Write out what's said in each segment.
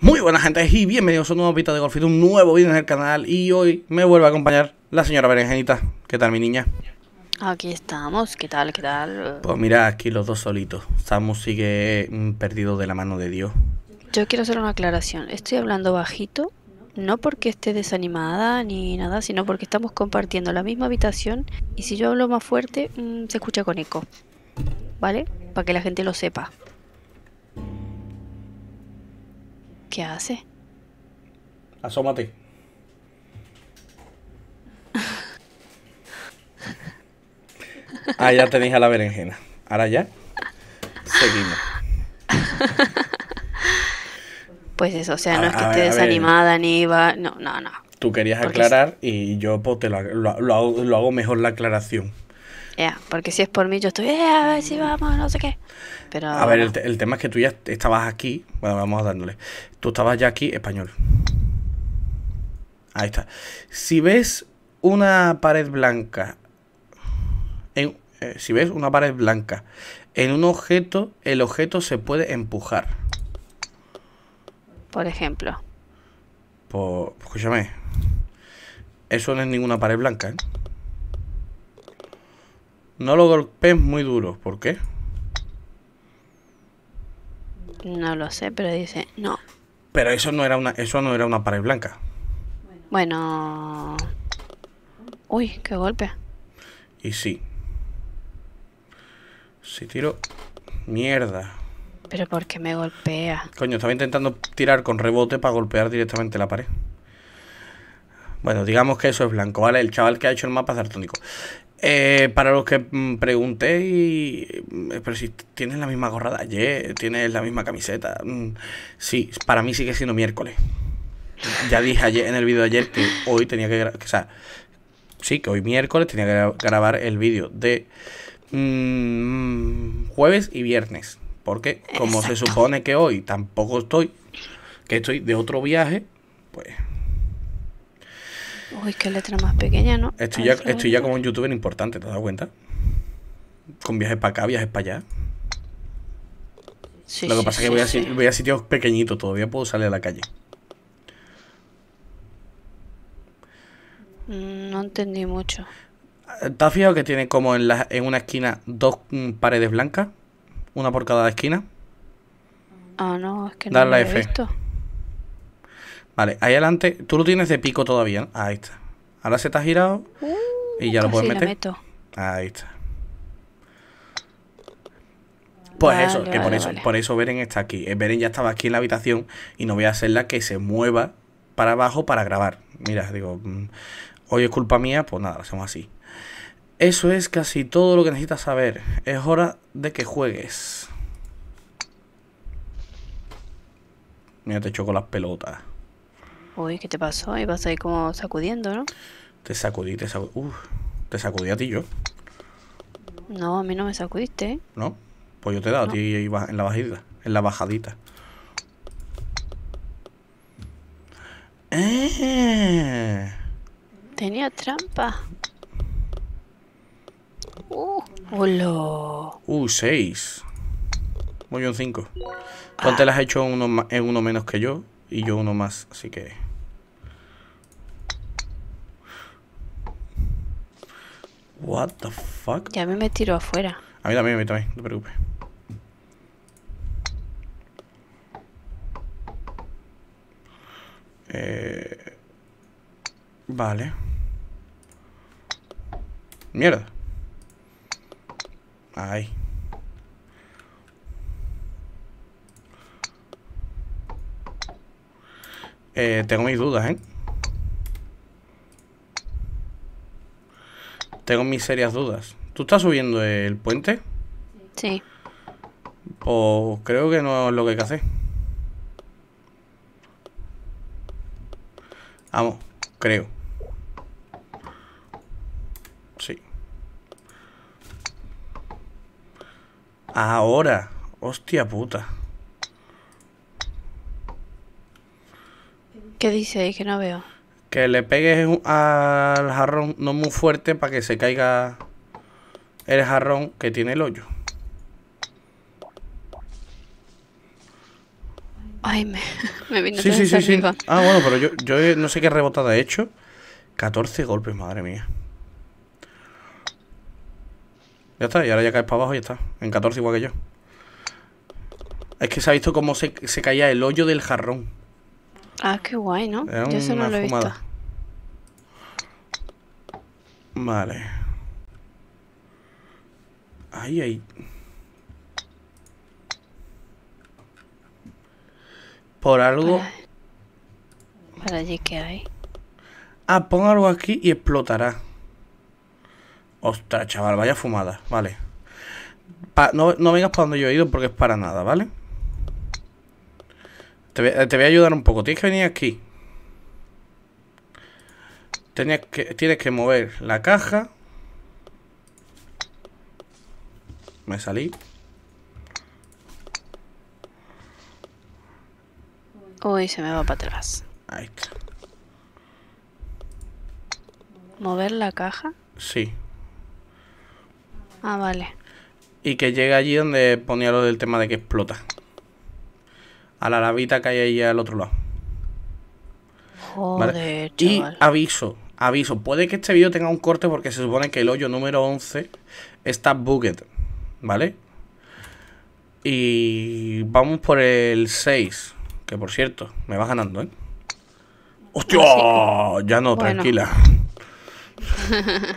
Muy buenas gente y bienvenidos a un nuevo pita de golf un nuevo vídeo en el canal y hoy me vuelve a acompañar la señora Berenjenita. ¿Qué tal mi niña? Aquí estamos, ¿qué tal? ¿Qué tal? Pues mira, aquí los dos solitos. Samu sigue mm, perdido de la mano de Dios. Yo quiero hacer una aclaración. Estoy hablando bajito, no porque esté desanimada ni nada, sino porque estamos compartiendo la misma habitación y si yo hablo más fuerte, mm, se escucha con eco. ¿Vale? Para que la gente lo sepa. ¿Qué hace? Asómate. Ah, ya tenéis a la berenjena. Ahora ya. Seguimos. Pues eso, o sea, no es que esté desanimada ni va. No, no, no. Tú querías aclarar y yo pues, lo hago mejor la aclaración porque si es por mí, yo estoy, eh, a ver si mm. vamos, no sé qué. Pero, a ver, el, tema es que tú ya estabas aquí. Bueno, vamos a dándole. Tú estabas ya aquí, español. Ahí está. Si ves una pared blanca, eh, si ves una pared blanca en un objeto, el objeto se puede empujar. Por ejemplo. escúchame. Eso no es ninguna pared blanca, ¿eh? No lo golpees muy duro. ¿Por qué? No lo sé, pero dice no. Pero eso no era una, eso no era una pared blanca. Bueno. Uy, qué golpe. Y sí. Si tiro. Mierda. Pero ¿por qué me golpea? Coño, estaba intentando tirar con rebote para golpear directamente la pared. Bueno, digamos que eso es blanco, ¿vale? El chaval que ha hecho el mapa es eh, para los que mm, preguntéis, mm, eh, pero si tienes la misma gorra de ayer, tienes la misma camiseta. Mm, sí, para mí sigue siendo miércoles. Ya dije ayer, en el vídeo de ayer que hoy tenía que grabar. O sea, sí, que hoy miércoles tenía que grabar el vídeo de jueves y viernes. Porque como se supone que hoy tampoco estoy, que estoy de otro viaje, pues Uy, qué letra más pequeña, ¿no? Estoy ya, como un youtuber importante, ¿te has cuenta? Con viajes para acá, viajes para allá. Lo que pasa es que voy, a, sitios pequeñitos, todavía puedo salir a la calle. Mm, no entendí mucho. ¿Te has fijado que tiene como en, la, en una esquina dos mm, paredes blancas? Una por cada esquina. Ah, no, es que no lo visto. Vale, ahí adelante. Tú lo tienes de pico todavía. Ahí está. Ahora se te ha girado. Uh, y ya lo puedes meter. Ahí está. Pues eso, que por eso, por eso Beren está aquí. Eh, Beren ya estaba aquí en la habitación y no voy a hacerla que se mueva para abajo para grabar. Mira, digo, mm, hoy es culpa mía, pues nada, lo hacemos así. Eso es casi todo lo que necesitas saber. Es hora de que juegues. Mira, te choco las pelotas. Uy, ¿qué te pasó? Y vas ahí como sacudiendo, ¿no? Te sacudí, te sacudí. Uf, te sacudí a ti yo. No, a mí no me sacudiste, ¿eh? No, pues yo te he dado a ti en la bajadita. En eh. la bajadita. Tenía trampa. Uh, hola. Uh, 6. Muy 5. Tú las has hecho uno, en eh, uno menos que yo y yo uno más, así que... What the fuck? Ya me tiro afuera. A mí también, a mí también, no te preocupes. Eh... Vale. Mierda. Ay. Eh, tengo mis dudas, ¿eh? tengo mis serias dudas. ¿Tú estás subiendo el puente? Sí. Pues creo que no es lo que hay que hacer. Vamos, creo. Sí. Ahora. Hostia puta. ¿Qué dice ahí que no veo? Que le pegues al jarrón no muy fuerte para que se caiga el jarrón que tiene el hoyo. Ay, me, me vino sí, sí, sí, sí, Ah, bueno, pero yo, no sé qué rebotada he hecho. 14 golpes, madre mía. Ya está, y ahora ya caes para abajo y ya está. En 14 igual que yo. Es que se ha visto cómo se, se caía el hoyo del jarrón. Ah, qué guay, ¿no? Yo eso no lo he visto. Vale. Ahí, ahí. Por algo... Para, allí que hay. Ah, pon algo aquí y explotará. Ostras, chaval, vaya fumada. Vale. no, vengas para donde yo he ido porque es para nada, ¿vale? Te voy, a ayudar un poco. Tienes que venir aquí. Tienes que, tienes que mover la caja. Me salí. Uy, se me va para atrás. Ahí está. ¿Mover la caja? Sí. Ah, vale. Y que llegue allí donde ponía lo del tema de que explota a la lavita que hay ahí al otro lado. Joder, Y aviso, aviso, puede que este vídeo tenga un corte porque se supone que el hoyo número 11 está bugged, ¿vale? Y vamos por el 6, que por cierto, me va ganando, ¿eh? ¡Hostia! Ya no, tranquila.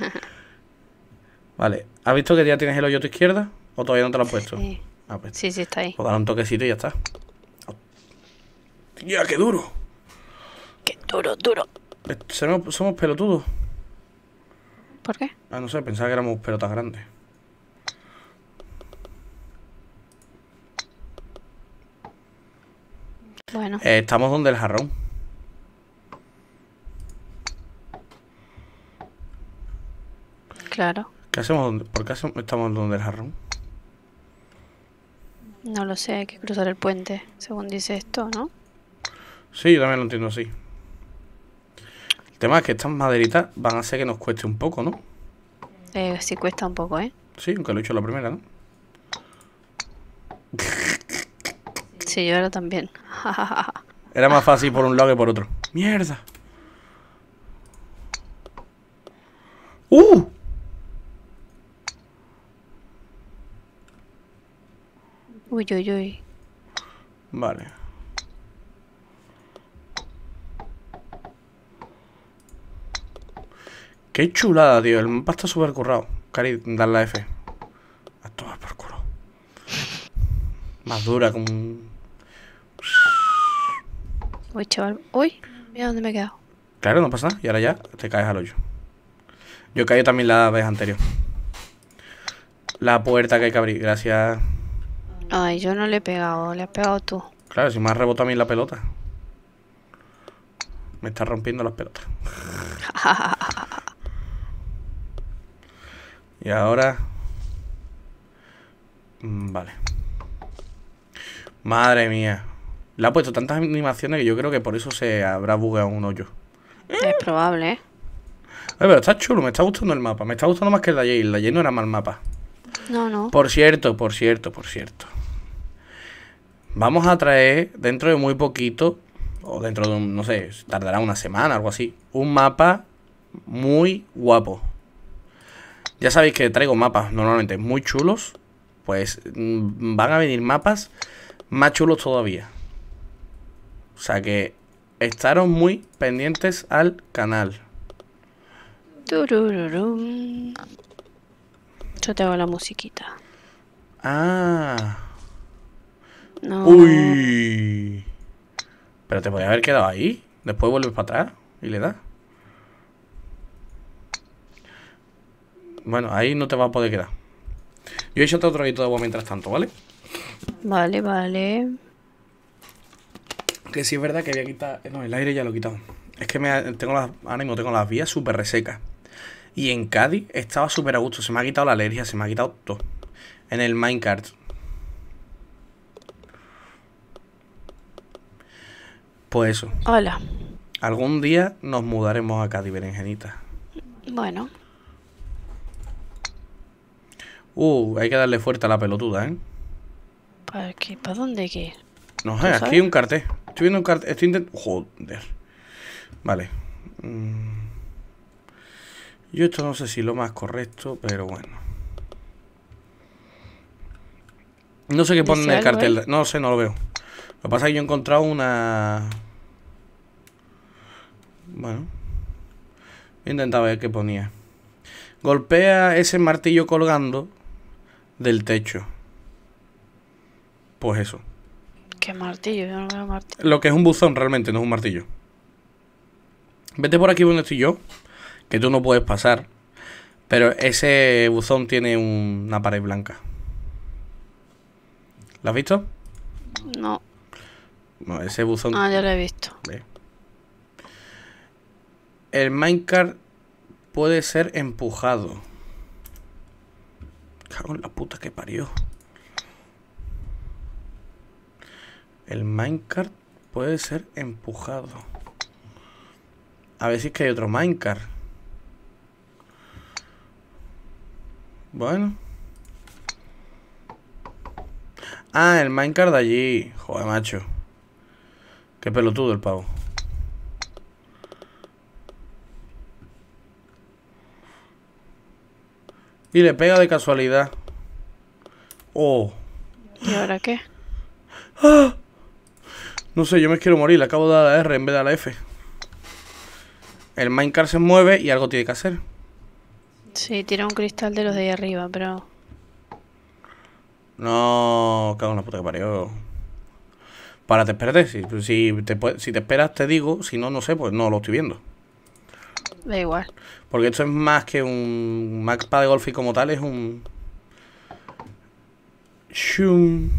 vale, ¿has visto que ya tienes el hoyo a tu izquierda? ¿O todavía no te lo has puesto? Sí, ah, pues sí, está ahí. Pues dar un toquecito y ya está. Ya, qué duro. Qué duro, duro. Eh, somos, pelotudos. ¿Por qué? Ah, no sé, pensaba que éramos pelotas grandes. Bueno. Eh, estamos donde el jarrón. Claro. ¿Qué hacemos ¿Por qué estamos donde el jarrón? No lo sé, hay que cruzar el puente, según dice esto, ¿no? Sí, yo también lo entiendo así. El tema es que estas maderitas van a hacer que nos cueste un poco, ¿no? Eh, sí, cuesta un poco, ¿eh? Sí, aunque lo he hecho la primera, ¿no? Sí, yo ahora también. Era más fácil por un lado que por otro. ¡Mierda! ¡Uh! Uy, uy, uy. Vale. Qué chulada, tío. El mapa está súper currado. Cari, dar la F. A va por culo. Más dura como un... Uy, chaval. Uy, mira dónde me he quedado. Claro, no pasa nada. Y ahora ya te caes al hoyo. Yo caído también la vez anterior. La puerta que hay que abrir, gracias. Ay, yo no le he pegado, le has pegado tú. Claro, si me has rebotado a mí la pelota. Me está rompiendo las pelotas. Y ahora... Mm, vale. Madre mía. Le ha puesto tantas animaciones que yo creo que por eso se habrá bugueado un hoyo. Es probable, ¿eh? eh pero está chulo, me está gustando el mapa. Me está gustando más que el de ayer. El de ayer no era mal mapa. No, no. Por cierto, por cierto, por cierto. Vamos a traer dentro de muy poquito, o dentro de, un, no sé, tardará una semana, algo así, un mapa muy guapo. Ya sabéis que traigo mapas normalmente muy chulos. Pues mm, van a venir mapas más chulos todavía. O sea que estaros muy pendientes al canal. Yo te hago la musiquita. Ah. Uy. Pero te podía haber quedado ahí. Después vuelves para atrás y le das. Bueno, ahí no te va a poder quedar. Yo he hecho otro traguito de agua mientras tanto, ¿vale? Vale, vale. Que sí es verdad que había quitado... No, el aire ya lo he quitado. Es que me tengo las... ahora tengo las vías súper resecas. Y en Cádiz estaba súper a gusto. Se me ha quitado la alergia, se me ha quitado todo. En el minecart. Pues eso. Hola. Algún día nos mudaremos a Cádiz, berenjenita. Bueno. Uh, hay que darle fuerte a la pelotuda, ¿eh? ¿Para qué? ¿Para dónde qué? No sé, aquí hay un cartel. Estoy viendo un cartel. Estoy intentando. Joder. Vale. Mm. Yo esto no sé si lo más correcto, pero bueno. No sé qué pone en el cartel. No sé, no lo veo. Lo que pasa es que yo he encontrado una. Bueno. Intentaba ver qué ponía. Golpea ese martillo colgando del techo. Pues eso. ¿Qué martillo? Yo no veo martillo. Lo que es un buzón realmente, no es un martillo. Vete por aquí donde estoy yo, que tú no puedes pasar. Pero ese buzón tiene una pared blanca. ¿La has visto? No. no ese buzón. Ah, ya lo he visto. El minecart puede ser empujado. Cago la puta que parió. El minecart puede ser empujado. A ver si es que hay otro minecart. Bueno. Ah, el minecart de allí. Joder, macho. Qué pelotudo el pavo. Y le pega de casualidad. Oh. ¿Y ahora qué? Ah. No sé, yo me quiero morir. Le acabo de dar la R en vez de la F. El minecart se mueve y algo tiene que hacer. Sí, tira un cristal de los de ahí arriba, pero... No, cago en la puta que parió. Párate, espérate. si te esperas, te digo. Si no, no sé, pues no lo estoy viendo. Da igual. Porque esto es más que un para de golf y como tal, es un... Shum.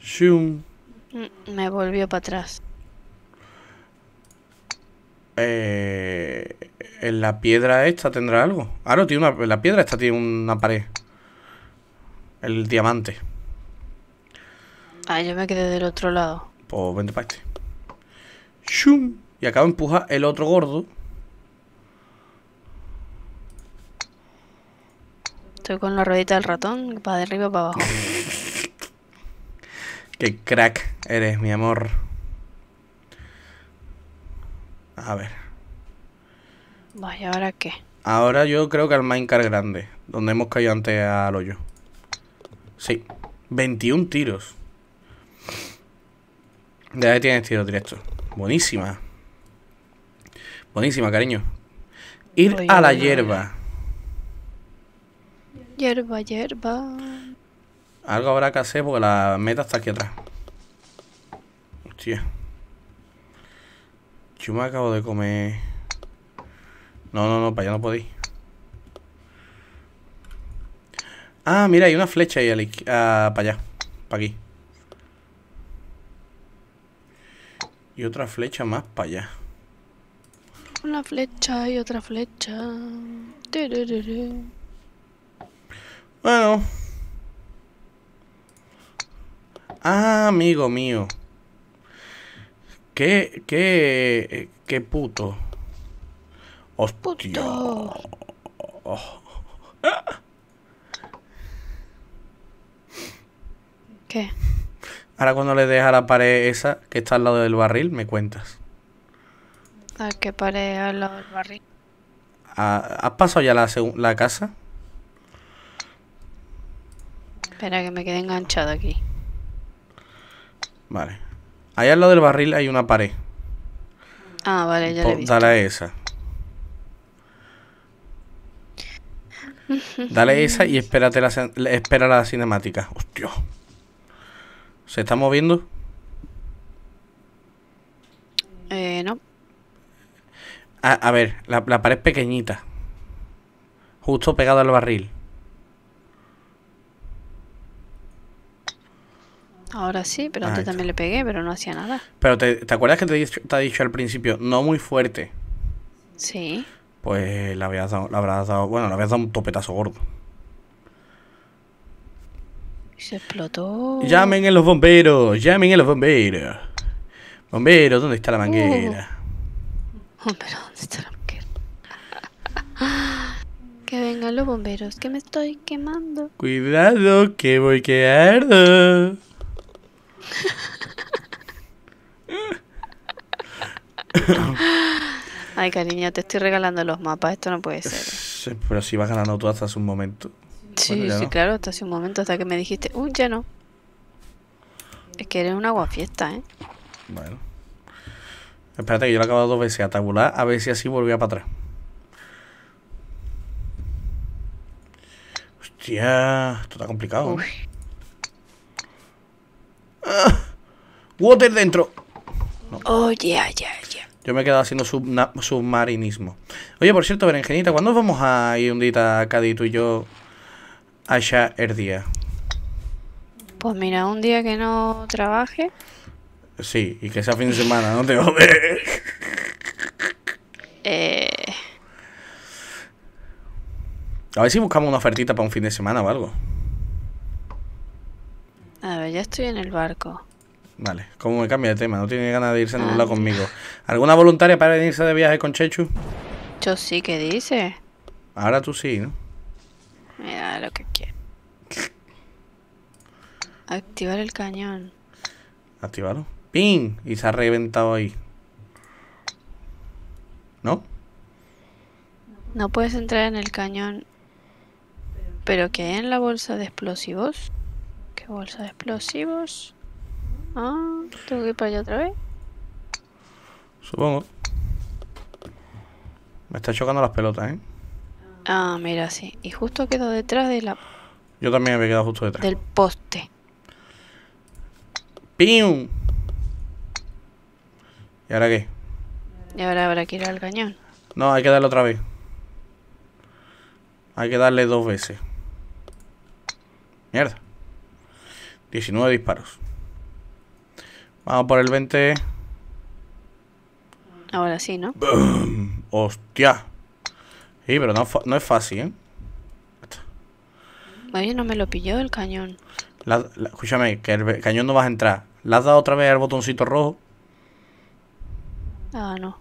Shum. Mm, me volvió para atrás. Eh, en la piedra esta tendrá algo. Ah, no, tiene una, la piedra esta tiene una pared. El diamante. Ah, yo me quedé del otro lado. Pues vente para este. Shum. Y acaba de el otro gordo. Estoy con la ruedita del ratón, para de arriba para abajo. Qué crack eres, mi amor. A ver. Vaya, ¿ahora qué? Ahora yo creo que al Minecraft grande, donde hemos caído antes al hoyo. Sí, 21 tiros. De ahí tienes tiros directo. Buenísima. Buenísima, cariño. Ir a la hierba. Eh. Hierba, hierba. Algo habrá que hacer porque la meta está aquí atrás. Hostia. Yo me acabo de comer. No, no, no, para allá no podéis. Ah, mira, hay una flecha ahí ah, para allá. Para aquí. Y otra flecha más para allá. Una flecha y otra flecha. Bueno. Ah, amigo mío. Qué, qué, qué puto. Oh. ¿Qué? Ahora cuando le deja la pared esa que está al lado del barril, me cuentas. ¿A qué pared al lado del barril? ¿Has pasado ya la, la casa? Espera, que me quede enganchado aquí. Vale. Ahí al lado del barril hay una pared. Ah, vale, ya la he Dale esa. Dale esa y espérate la, espera la cinemática. Hostia. ¿Se está moviendo? Eh, no. Ah, a, ver, la, la pared pequeñita. Justo pegada al barril. Ahora sí, pero antes también le pegué, pero no hacía nada. Pero te, acuerdas que te, dicho al principio, no muy fuerte. Sí. Pues la habías dado, dado, bueno, le habías dado un topetazo gordo. Se explotó. Llamen a los bomberos, llamen a los bomberos. Bomberos, ¿dónde está la uh. manguera? bomberos, ¿dónde está la manguera? que vengan los bomberos, que me estoy quemando. Cuidado, que voy que ardo. Ay, cariño, te estoy regalando los mapas. Esto no puede ser. pero si vas ganando tú hasta hace un momento. Sí, sí, claro, hasta hace un momento, hasta que me dijiste, ¡uh, ya no. Es que eres una guafiesta, ¿eh? Bueno. Espérate que yo lo he acabado dos veces, a tabular, a ver si así volvía para atrás. Hostia, esto está complicado. ¿eh? Ah. water dentro. Oye, Oh, yeah, Yo me he quedado haciendo submarinismo. Oye, por cierto, Berenjenita, ¿cuándo vamos a ir un día a Cádiz tú y yo allá el día? Pues mira, un día que no trabaje. Sí, y que sea fin de semana, no te jodes. Eh. A ver si buscamos una ofertita para un fin de semana o algo ya estoy en el barco. Vale, ¿cómo me cambia de tema? No tiene ganas de irse a ningún lado ah. conmigo. ¿Alguna voluntaria para venirse de viaje con Chechu? Yo sí, ¿qué dice? Ahora tú sí, ¿no? lo que quiere Activar el cañón. Activarlo. ¡Ping! Y se ha reventado ahí. ¿No? No puedes entrar en el cañón. ¿Pero qué hay en la bolsa de explosivos? Qué bolsa de explosivos. Ah, tengo que ir para allá otra vez. Supongo. Me está chocando las pelotas, ¿eh? Ah, mira, sí. Y justo quedo detrás de la... Yo también había he quedado justo detrás. Del poste. ¡Pium! ¿Y ahora qué? Y ahora habrá que ir al cañón. No, hay que darle otra vez. Hay que darle dos veces. Mierda. 19 disparos. Vamos por el 20. Ahora sí, ¿no? ¡Hostia! Sí, pero no, es fácil, ¿eh? Oye, no me lo pilló el cañón. escúchame, que el cañón no vas a entrar. ¿Las has dado otra vez al botoncito rojo? Ah, no.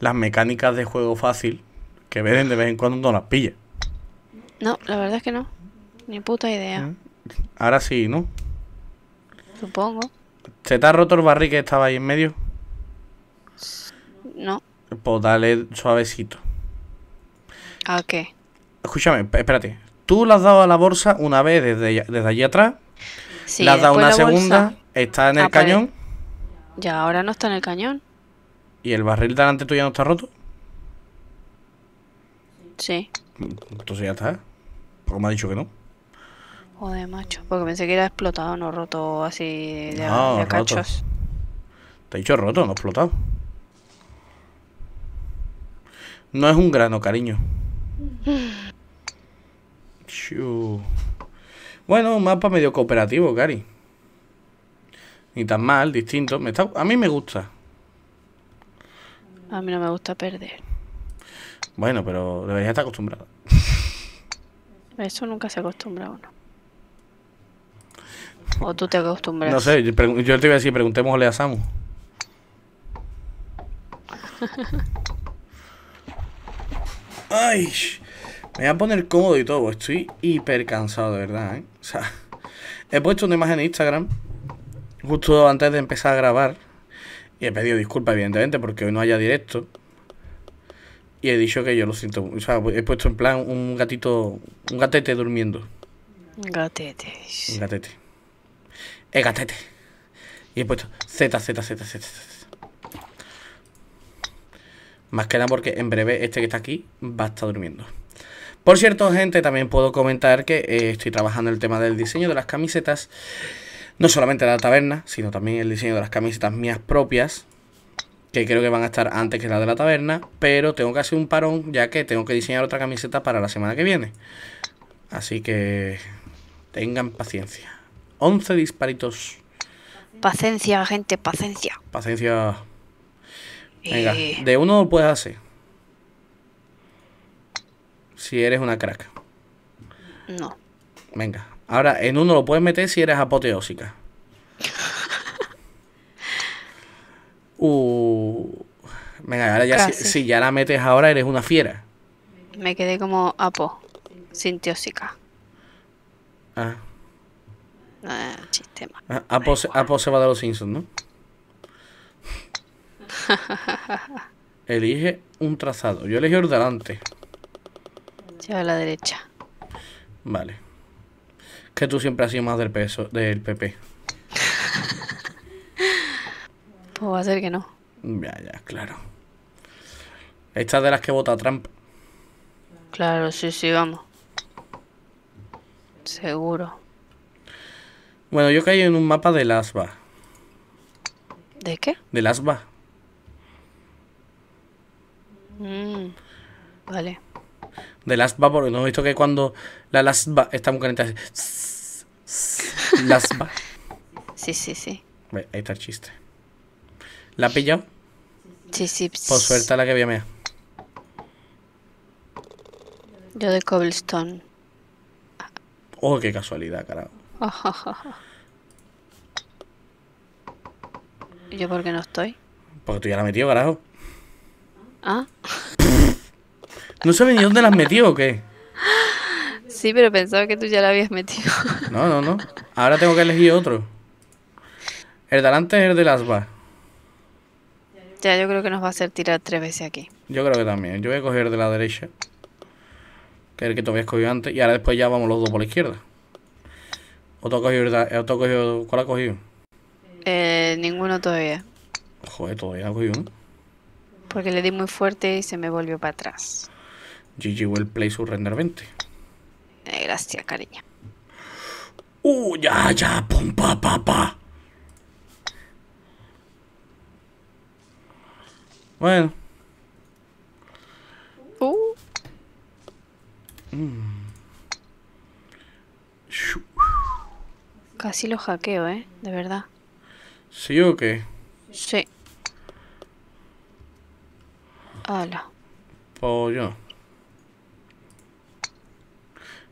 Las mecánicas de juego fácil que ven de vez en cuando no las pille No, la verdad es que no. Ni puta idea. Mm. Ahora sí, ¿no? Supongo. ¿Se te ha roto el barril que estaba ahí en medio? No. Pues dale suavecito. ¿A qué? Escúchame, espérate. Tú le has dado a la bolsa una vez desde, allí atrás. Sí, le has dado una segunda. Está en el ah, pues, cañón. ya ahora no está en el cañón. ¿Y el barril delante tuyo no está roto? Sí. Entonces ya está. Porque me ha dicho que no. Joder, macho. Porque pensé que era explotado, no roto así de, cachos. Te he dicho roto, no explotado. No es un grano, cariño. bueno, un mapa medio cooperativo, Cari. Ni tan mal, distinto. Me A mí me gusta. A mí no me gusta perder. Bueno, pero deberías estar acostumbrado. Eso nunca se acostumbra uno. ¿O tú te acostumbras? No sé, yo, te iba a decir, preguntémosle a Samu. Ay, me voy a poner cómodo y todo. Estoy hiper cansado, de verdad. ¿eh? O sea, he puesto una imagen en Instagram justo antes de empezar a grabar. Y he pedido disculpas, evidentemente, porque hoy no haya directo. Y he dicho que yo lo siento. O sea, he puesto en plan un gatito, un gatete durmiendo. gatete Un gatete el gatete. Y he puesto Z, Z, Z, Z, Más que nada porque en breve este que está aquí va a estar durmiendo. Por cierto, gente, también puedo comentar que eh, estoy trabajando el tema del diseño de las camisetas. No solamente de la taberna, sino también el diseño de las camisetas mías propias. Que creo que van a estar antes que la de la taberna. Pero tengo que hacer un parón ya que tengo que diseñar otra camiseta para la semana que viene. Así que tengan paciencia. 11 disparitos. Paciencia, gente, paciencia. Paciencia. Eh. Venga, de uno lo puedes hacer. Si eres una crack. No. Venga, ahora en uno lo puedes meter si eres apoteósica. Uh, venga, ahora ya si, ya la metes ahora eres una fiera. Me quedé como apo, sintiósica. Ah. Ah, sistema. Ah, Apo, se, va de los Simpsons, ¿no? Elige un trazado. Yo elegí el delante. Yo a la derecha. Vale. Que tú siempre has sido más del peso, del PP. pues va a ser que no. Ya, ya, claro. estas de las que vota Trump. Claro, sí, sí, vamos. Seguro. Bueno, yo caí en un mapa de ASBA. ¿De qué? De ASBA. Mm, vale. De ASBA, porque no he visto que cuando la LASBA está muy caliente. Sí, sí, sí. Ahí está el chiste. ¿La ha pillado? Sí, sí. Por suerte la que había mea. Yo de cobblestone. Oh, qué casualidad, carajo. ¿Y yo por qué no estoy? Porque tú ya la has metido, carajo. ¿Ah? ¿No sé ni dónde la has metido o qué? Sí, pero pensaba que tú ya la habías metido. No, no, no. Ahora tengo que elegir otro. El de adelante es el de las va Ya, yo creo que nos va a hacer tirar tres veces aquí. Yo creo que también. Yo voy a coger de la derecha. Que es el que todavía escogido antes. Y ahora después ya vamos los dos por la izquierda. Otro cogido cogido. ¿Cuál ha cogido? Eh, ninguno todavía. Joder, todavía ha cogido uno. Porque le di muy fuerte y se me volvió para atrás. GG Well Play Surrender 20. Eh, gracias, cariño. Uh, ya, ya, pum, pa, Bueno. si lo hackeo, ¿eh? De verdad. ¿Sí o qué? Sí. Hala. Pollo.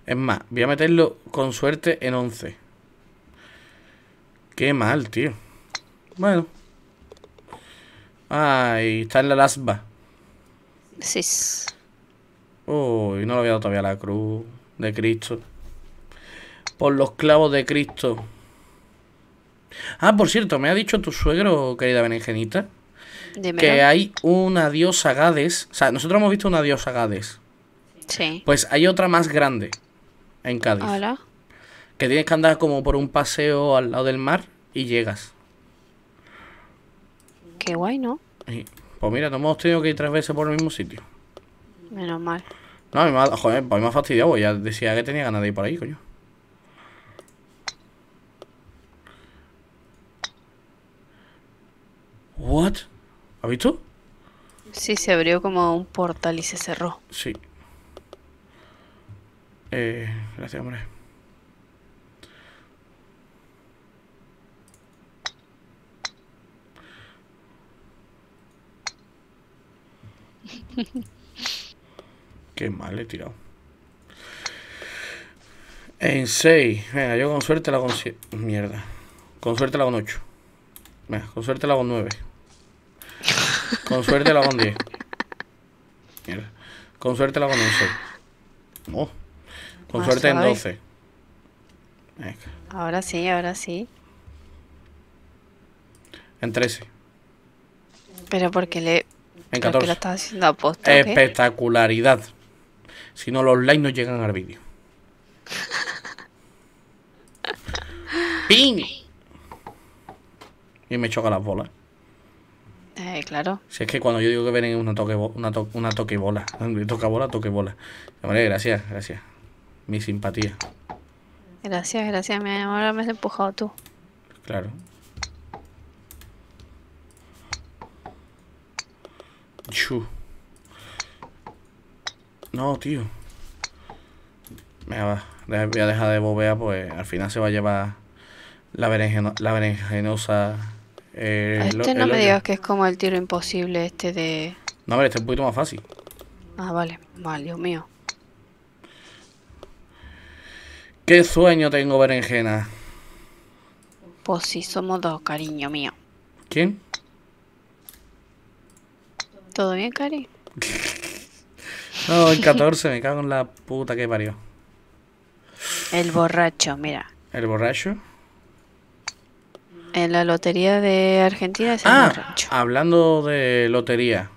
Es más, voy a meterlo con suerte en 11. Qué mal, tío. Bueno. Ay, está en la lasba. Sí. Uy, no lo había dado todavía la cruz de Cristo. Por los clavos de Cristo. Ah, por cierto, me ha dicho tu suegro, querida berenjenita, que hay una diosa Gades. O sea, nosotros hemos visto una diosa Gades. Sí. Pues hay otra más grande en Cádiz. Que tienes que andar como por un paseo al lado del mar y llegas. Qué guay, ¿no? pues mira, no hemos tenido que ir tres veces por el mismo sitio. Menos mal. No, a mí me ha, pues me ha fastidiado, pues ya decía que tenía ganas de ir por ahí, coño. ¿What? ¿Ha visto? Sí, se abrió como un portal y se cerró. Sí. Eh, gracias, hombre. Qué mal he tirado. En 6. Venga, yo con suerte la hago en 7. Mierda. Con suerte la hago en 8. Venga, con suerte la hago en 9. Con suerte lo hago en 10. Con suerte lo hago en 11. Con ah, suerte en 12. Ahora sí, ahora sí. En 13. Pero porque le. En 14. Espectacularidad. Si no, los likes no llegan al vídeo. ¡Ping! Y me choca las bolas. Eh, claro. Si es que cuando yo digo que ven es una toque, una, to, una toque bola. Toca bola, toque bola. gracias, gracias. Mi simpatía. Gracias, gracias. me has empujado tú. Claro. No, tío. va. Voy a dejar de bobear, pues al final se va a llevar la, berenjenosa la berenjenosa eh, este no me digas que es como el tiro imposible este de... No, a este es un poquito más fácil. Ah, vale. Vale, Dios mío. ¿Qué sueño tengo, berenjena? Pues sí, somos dos, cariño mío. ¿Quién? ¿Todo bien, Cari? no, el 14, me cago en la puta que parió. El borracho, mira. ¿El borracho? En la lotería de Argentina ah, Hablando de lotería.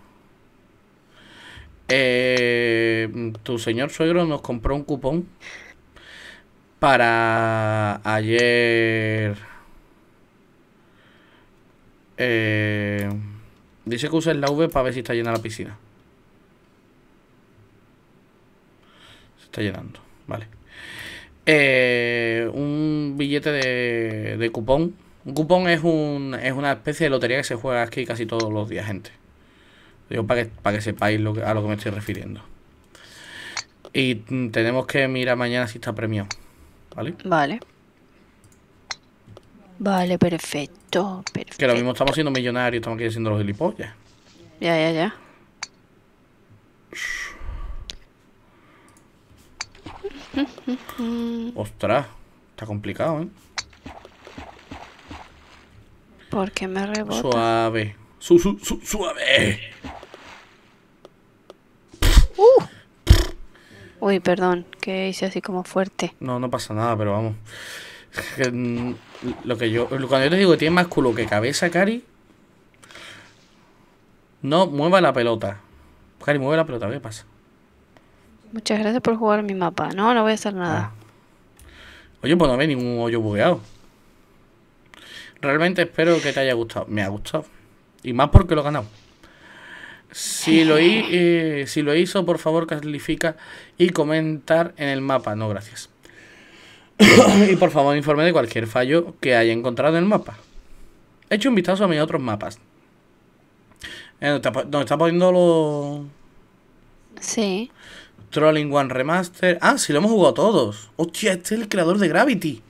Eh, tu señor suegro nos compró un cupón para ayer. Eh, dice que usa la V para ver si está llena la piscina. Se está llenando, vale. Eh, un billete de, de cupón un cupón es, un, es una especie de lotería que se juega aquí casi todos los días, gente. Digo, para que, para que sepáis lo a lo que me estoy refiriendo. Y tenemos que mirar mañana si está premiado. ¿Vale? Vale. Vale, perfecto, Que lo mismo estamos siendo millonarios, estamos aquí siendo los gilipollas. Ya, ya, ya. Ostras, está complicado, ¿eh? Porque me rebota. Suave. Su, suave. Uh. Uy, perdón, que hice así como fuerte. No, no pasa nada, pero vamos. Mm, lo que yo. Cuando yo te digo que tiene más culo que cabeza, Cari. No, mueva la pelota. Cari, mueve la pelota, ¿qué pasa? Muchas gracias por jugar mi mapa. No, no voy a hacer nada. Ah. Oye, pues no ve ningún hoyo bugueado. Realmente espero que te haya gustado. Me ha gustado. Y más porque lo he ganado. Si lo, eh, si lo hizo, por favor, califica y comentar en el mapa. No, gracias. y por favor, informe de cualquier fallo que haya encontrado en el mapa. He hecho un vistazo a mis otros mapas. Eh, Nos está, poniendo los... Sí. Trolling One Remaster. Ah, sí, lo hemos jugado todos. Hostia, este es el creador de Gravity.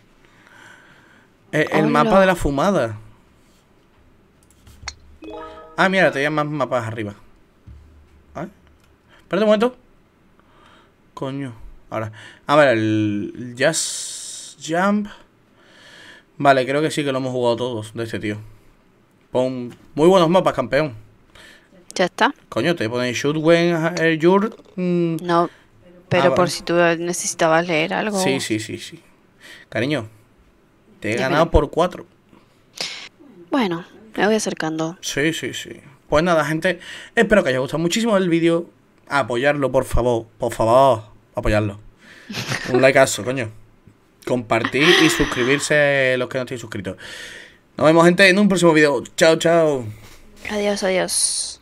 Eh, el mapa de la fumada. Ah, mira, te más mapas arriba. ¿Ah? Espérate un momento. Coño. Ahora. A ver, el Jazz Jump. Vale, creo que sí que lo hemos jugado todos de este tío. muy buenos mapas, campeón. Ya está. Coño, te pones Shoot When eh, You're. Mm. No, pero ah, por si tú necesitabas leer algo. Sí, sí, sí, sí. Cariño, te he ganado por cuatro. Bueno, me voy acercando. Sí, sí, sí. Pues nada, gente, espero que haya gustado muchísimo el vídeo. Apoyarlo, por favor, por favor, apoyarlo. Un likeazo, coño. Compartir y suscribirse los que no estén suscritos. Nos vemos, gente, en un próximo vídeo. Chao, chao. Adiós, adiós.